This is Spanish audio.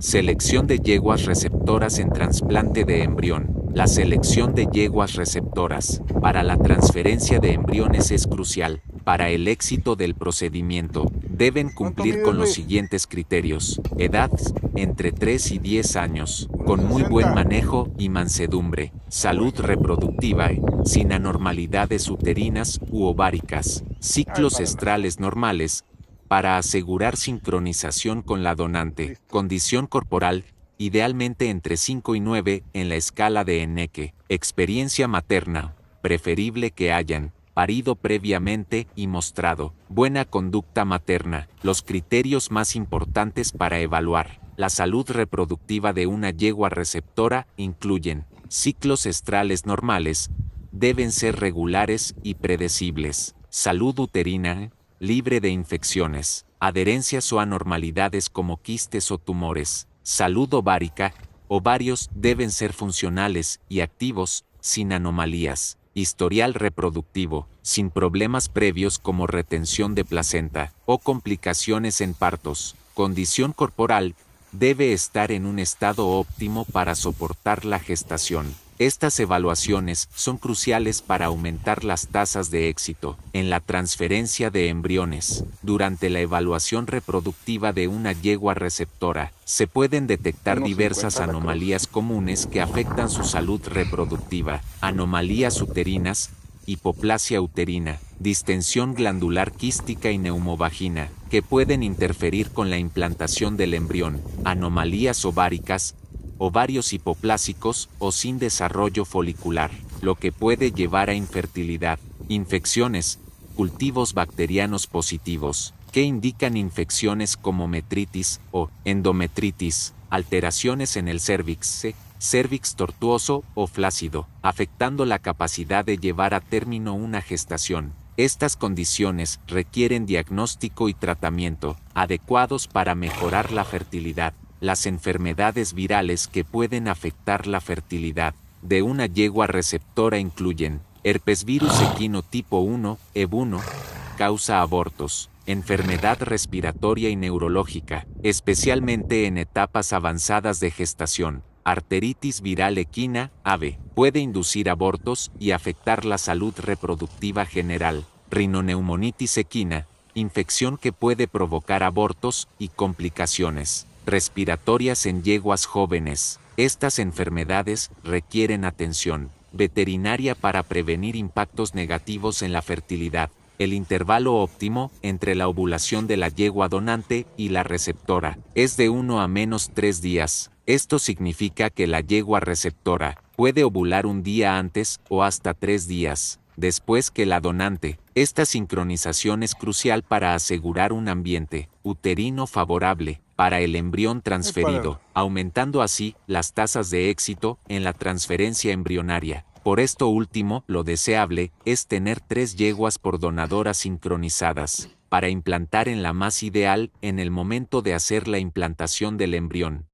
Selección de yeguas receptoras en trasplante de embrión. La selección de yeguas receptoras para la transferencia de embriones es crucial. Para el éxito del procedimiento, deben cumplir con los siguientes criterios. Edad, entre 3 y 10 años, con muy buen manejo y mansedumbre, salud reproductiva, sin anormalidades uterinas u ováricas, ciclos estrales normales, para asegurar sincronización con la donante, condición corporal, idealmente entre 5 y 9 en la escala de Eneque, experiencia materna, preferible que hayan parido previamente y mostrado buena conducta materna, los criterios más importantes para evaluar la salud reproductiva de una yegua receptora incluyen ciclos estrales normales, deben ser regulares y predecibles, salud uterina, libre de infecciones, adherencias o anormalidades como quistes o tumores, salud ovárica, ovarios deben ser funcionales y activos, sin anomalías, historial reproductivo, sin problemas previos como retención de placenta o complicaciones en partos, condición corporal, debe estar en un estado óptimo para soportar la gestación. Estas evaluaciones son cruciales para aumentar las tasas de éxito en la transferencia de embriones. Durante la evaluación reproductiva de una yegua receptora, se pueden detectar diversas anomalías comunes que afectan su salud reproductiva, anomalías uterinas, hipoplasia uterina, distensión glandular quística y neumovagina, que pueden interferir con la implantación del embrión, anomalías ováricas, ovarios hipoplásicos o sin desarrollo folicular, lo que puede llevar a infertilidad, infecciones, cultivos bacterianos positivos, que indican infecciones como metritis o endometritis, alteraciones en el cervix, cervix tortuoso o flácido, afectando la capacidad de llevar a término una gestación. Estas condiciones requieren diagnóstico y tratamiento adecuados para mejorar la fertilidad las enfermedades virales que pueden afectar la fertilidad de una yegua receptora incluyen herpesvirus equino tipo 1, EB1, causa abortos, enfermedad respiratoria y neurológica, especialmente en etapas avanzadas de gestación, arteritis viral equina, AVE, puede inducir abortos y afectar la salud reproductiva general, rinoneumonitis equina, infección que puede provocar abortos y complicaciones respiratorias en yeguas jóvenes. Estas enfermedades requieren atención veterinaria para prevenir impactos negativos en la fertilidad. El intervalo óptimo entre la ovulación de la yegua donante y la receptora es de 1 a menos 3 días. Esto significa que la yegua receptora puede ovular un día antes o hasta 3 días después que la donante. Esta sincronización es crucial para asegurar un ambiente uterino favorable para el embrión transferido, aumentando así las tasas de éxito en la transferencia embrionaria. Por esto último, lo deseable es tener tres yeguas por donadoras sincronizadas, para implantar en la más ideal en el momento de hacer la implantación del embrión.